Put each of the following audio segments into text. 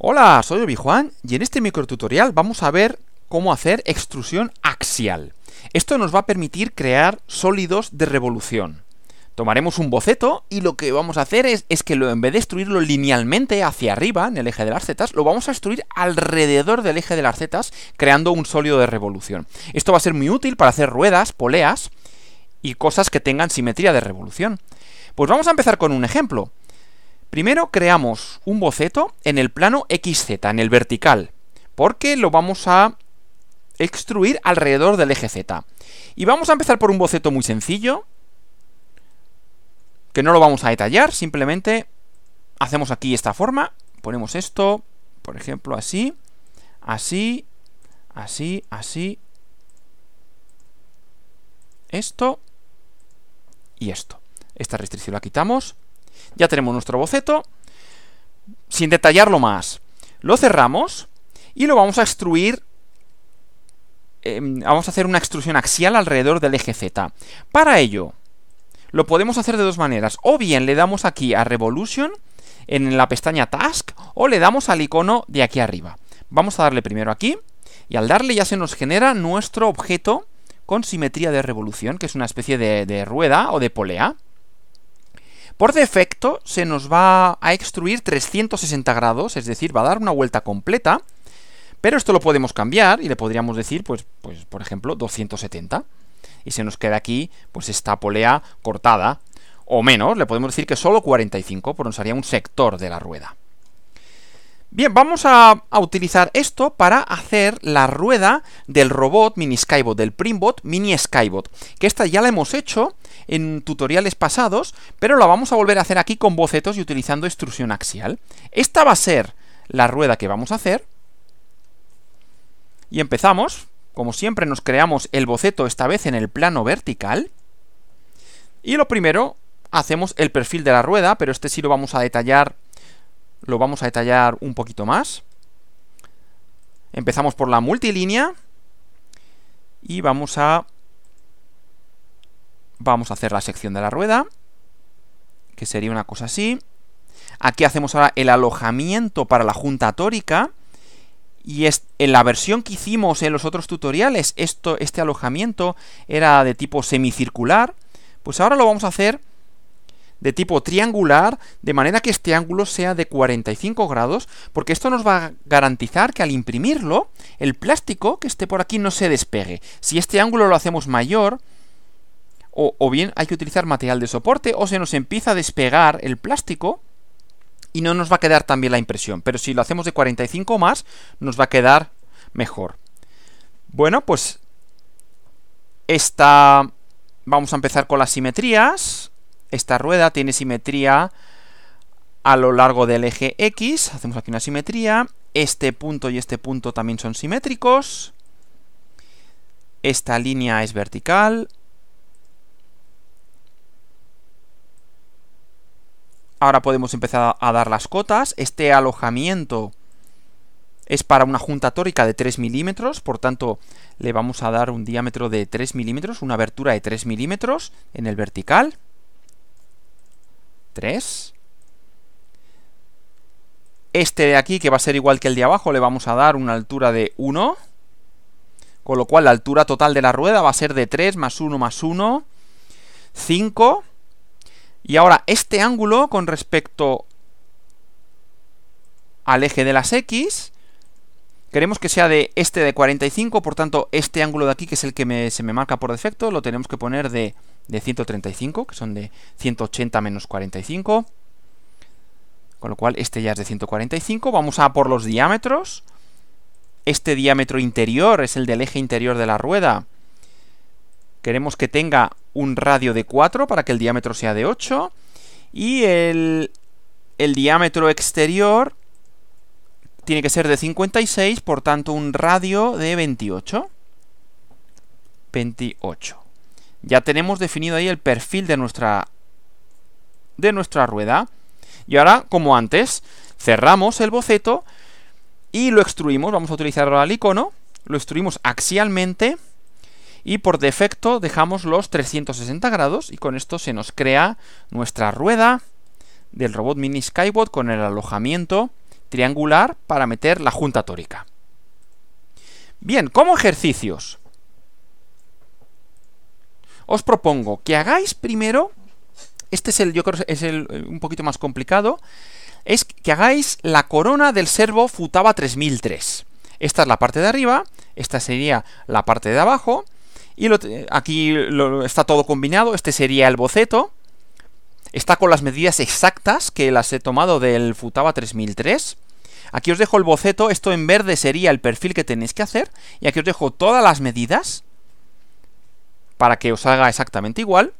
Hola, soy Obi-Juan y en este micro tutorial vamos a ver cómo hacer extrusión axial. Esto nos va a permitir crear sólidos de revolución. Tomaremos un boceto y lo que vamos a hacer es, que lo, en vez de extruirlo linealmente hacia arriba en el eje de las zetas, lo vamos a extruir alrededor del eje de las zetas creando un sólido de revolución. Esto va a ser muy útil para hacer ruedas, poleas y cosas que tengan simetría de revolución. Pues vamos a empezar con un ejemplo. Primero creamos un boceto en el plano XZ, en el vertical, porque lo vamos a extruir alrededor del eje Z. Y vamos a empezar por un boceto muy sencillo, que no lo vamos a detallar, simplemente hacemos aquí esta forma, ponemos esto, por ejemplo, así, así, así, así, esto y esto. Esta restricción la quitamos. Ya tenemos nuestro boceto. Sin detallarlo más, lo cerramos y lo vamos a extruir. Em, vamos a hacer una extrusión axial alrededor del eje Z. Para ello, lo podemos hacer de dos maneras. O bien le damos aquí a Revolution en la pestaña Task o le damos al icono de aquí arriba. Vamos a darle primero aquí y al darle ya se nos genera nuestro objeto con simetría de revolución, que es una especie de rueda o de polea. Por defecto se nos va a extruir 360 grados, es decir, va a dar una vuelta completa, pero esto lo podemos cambiar y le podríamos decir, pues, pues por ejemplo, 270. Y se nos queda aquí, pues esta polea cortada, o menos, le podemos decir que solo 45, pues nos haría un sector de la rueda. Bien, vamos a, utilizar esto para hacer la rueda del robot Mini Skybot, del Primbot Mini Skybot, que esta ya la hemos hecho en tutoriales pasados, pero la vamos a volver a hacer aquí con bocetos y utilizando extrusión axial. Esta va a ser la rueda que vamos a hacer. Y empezamos, como siempre nos creamos el boceto esta vez en el plano vertical. Y lo primero, hacemos el perfil de la rueda, pero este sí lo vamos a detallar lo vamos a detallar un poquito más. Empezamos por la multilínea y vamos a vamos a hacer la sección de la rueda, que sería una cosa así. Aquí hacemos ahora el alojamiento para la junta tórica. Y es, en la versión que hicimos en los otros tutoriales, esto, este alojamiento era de tipo semicircular. Pues ahora lo vamos a hacer de tipo triangular, de manera que este ángulo sea de 45 grados, porque esto nos va a garantizar que al imprimirlo, el plástico que esté por aquí no se despegue. Si este ángulo lo hacemos mayor, o, bien hay que utilizar material de soporte, o se nos empieza a despegar el plástico, y no nos va a quedar tan bien la impresión. Pero si lo hacemos de 45 más, nos va a quedar mejor. Bueno, pues esta... Vamos a empezar con las simetrías. Esta rueda tiene simetría a lo largo del eje X. Hacemos aquí una simetría. Este punto y este punto también son simétricos. Esta línea es vertical. Ahora podemos empezar a dar las cotas. Este alojamiento es para una junta tórica de 3 milímetros, por tanto le vamos a dar un diámetro de 3 milímetros, una abertura de 3 milímetros en el vertical. 3. Este de aquí, que va a ser igual que el de abajo, le vamos a dar una altura de 1. Con lo cual la altura total de la rueda va a ser de 3 más 1 más 1. 5. Y ahora este ángulo con respecto al eje de las X Queremos que sea de este de 45, por tanto este ángulo de aquí, que es el que se me marca por defecto, lo tenemos que poner de, 135, que son de 180 menos 45. Con lo cual este ya es de 145. Vamos a por los diámetros. Este diámetro interior es el del eje interior de la rueda. Queremos que tenga un radio de 4 para que el diámetro sea de 8. Y el diámetro exterior tiene que ser de 56, por tanto un radio de 28. 28. Ya tenemos definido ahí el perfil de nuestra de nuestra rueda. Y ahora, como antes, cerramos el boceto y lo extruimos, vamos a utilizar ahora el icono, lo extruimos axialmente y por defecto dejamos los 360 grados y con esto se nos crea nuestra rueda del robot Mini skybot con el alojamiento triangular para meter la junta tórica. Bien, como ejercicios, os propongo que hagáis primero, este es el, yo creo, es el eh, un poquito más complicado, es que hagáis la corona del servo Futaba 3003. Esta es la parte de arriba, esta sería la parte de abajo, y aquí lo, está todo combinado, este sería el boceto, Está con las medidas exactas que las he tomado del Futaba 3003. Aquí os dejo el boceto, esto en verde sería el perfil que tenéis que hacer, y aquí os dejo todas las medidas para que os haga exactamente igual.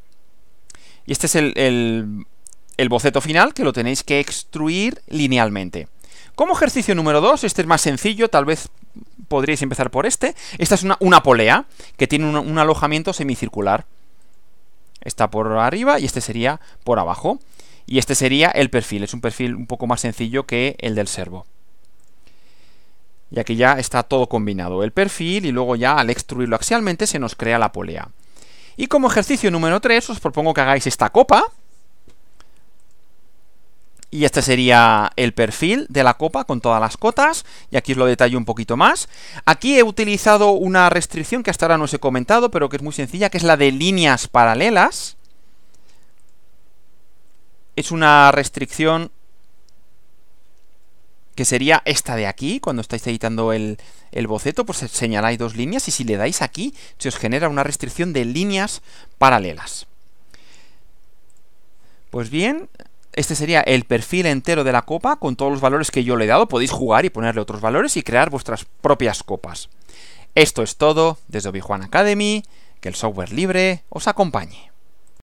Y este es el, boceto final que lo tenéis que extruir linealmente. Como ejercicio número 2, este es más sencillo, tal vez podríais empezar por este. Esta es una, polea que tiene un alojamiento semicircular está por arriba y este sería por abajo. Y este sería el perfil, es un perfil un poco más sencillo que el del servo. Y aquí ya está todo combinado, el perfil y luego ya al extruirlo axialmente se nos crea la polea. Y como ejercicio número 3 os propongo que hagáis esta copa, y este sería el perfil de la copa con todas las cotas, y aquí os lo detallo un poquito más. Aquí he utilizado una restricción que hasta ahora no os he comentado, pero que es muy sencilla, que es la de líneas paralelas. Es una restricción que sería esta de aquí, cuando estáis editando el, el boceto, pues señaláis dos líneas y si le dais aquí, se os genera una restricción de líneas paralelas. Pues bien, este sería el perfil entero de la copa con todos los valores que yo le he dado. Podéis jugar y ponerle otros valores y crear vuestras propias copas. Esto es todo desde obi Academy. Que el software libre os acompañe.